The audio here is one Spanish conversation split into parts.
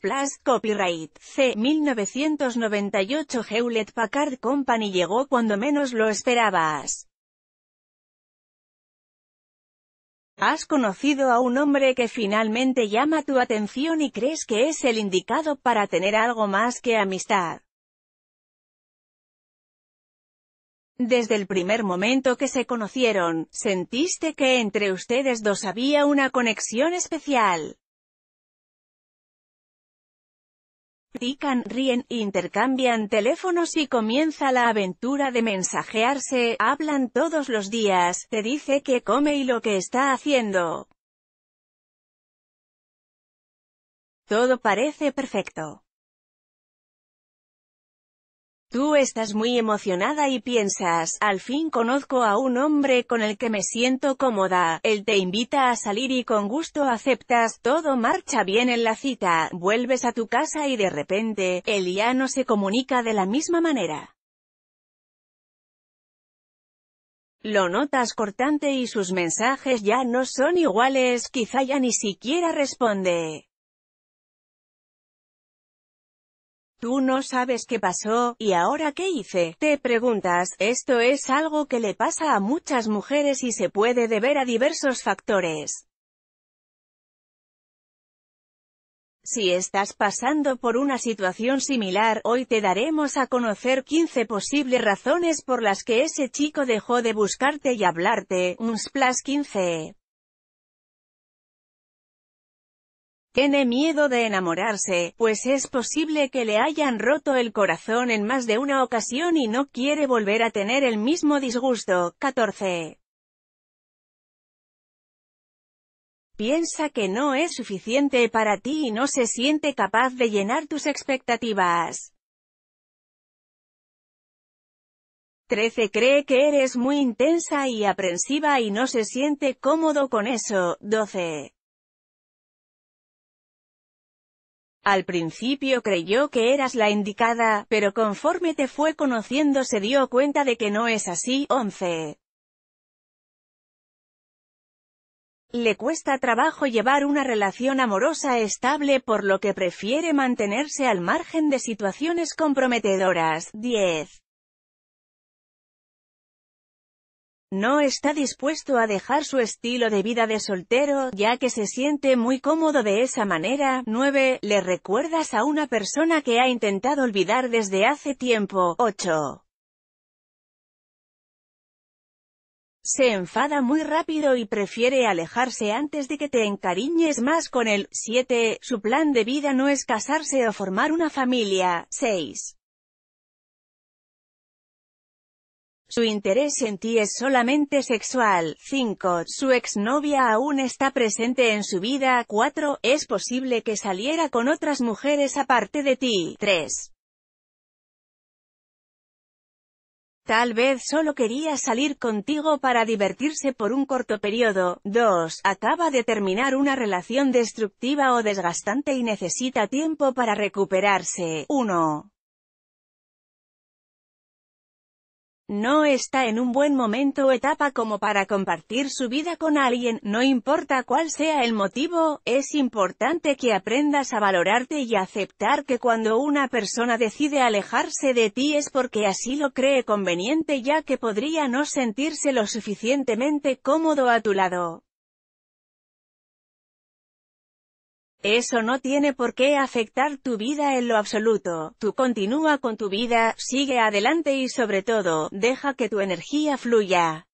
Plus, copyright, C. 1998 Hewlett Packard Company llegó cuando menos lo esperabas. Has conocido a un hombre que finalmente llama tu atención y crees que es el indicado para tener algo más que amistad. Desde el primer momento que se conocieron, sentiste que entre ustedes dos había una conexión especial. Tican, ríen, intercambian teléfonos y comienza la aventura de mensajearse, hablan todos los días, te dice que come y lo que está haciendo. Todo parece perfecto. Tú estás muy emocionada y piensas, al fin conozco a un hombre con el que me siento cómoda, él te invita a salir y con gusto aceptas, todo marcha bien en la cita, vuelves a tu casa y de repente, él ya no se comunica de la misma manera. Lo notas cortante y sus mensajes ya no son iguales, quizá ya ni siquiera responde. Tú no sabes qué pasó, y ahora qué hice. Te preguntas, esto es algo que le pasa a muchas mujeres y se puede deber a diversos factores. Si estás pasando por una situación similar, hoy te daremos a conocer 15 posibles razones por las que ese chico dejó de buscarte y hablarte. Un splash 15. Tiene miedo de enamorarse, pues es posible que le hayan roto el corazón en más de una ocasión y no quiere volver a tener el mismo disgusto. 14. Piensa que no es suficiente para ti y no se siente capaz de llenar tus expectativas. 13. Cree que eres muy intensa y aprensiva y no se siente cómodo con eso. 12. Al principio creyó que eras la indicada, pero conforme te fue conociendo se dio cuenta de que no es así. 11. Le cuesta trabajo llevar una relación amorosa estable por lo que prefiere mantenerse al margen de situaciones comprometedoras. 10. No está dispuesto a dejar su estilo de vida de soltero, ya que se siente muy cómodo de esa manera. 9. Le recuerdas a una persona que ha intentado olvidar desde hace tiempo. 8. Se enfada muy rápido y prefiere alejarse antes de que te encariñes más con él. 7. Su plan de vida no es casarse o formar una familia. 6. Su interés en ti es solamente sexual. 5. Su exnovia aún está presente en su vida. 4. Es posible que saliera con otras mujeres aparte de ti. 3. Tal vez solo quería salir contigo para divertirse por un corto periodo. 2. Acaba de terminar una relación destructiva o desgastante y necesita tiempo para recuperarse. 1. no está en un buen momento o etapa como para compartir su vida con alguien, no importa cuál sea el motivo, es importante que aprendas a valorarte y aceptar que cuando una persona decide alejarse de ti es porque así lo cree conveniente ya que podría no sentirse lo suficientemente cómodo a tu lado. Eso no tiene por qué afectar tu vida en lo absoluto, tú continúa con tu vida, sigue adelante y sobre todo, deja que tu energía fluya.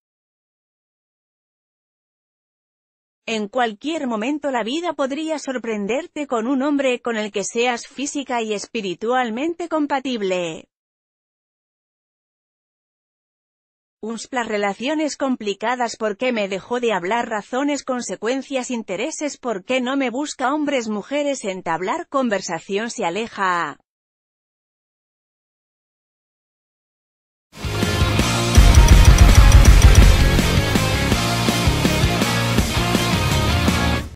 En cualquier momento la vida podría sorprenderte con un hombre con el que seas física y espiritualmente compatible, plas relaciones complicadas ¿Por qué me dejó de hablar? Razones consecuencias intereses ¿Por qué no me busca hombres mujeres entablar conversación se aleja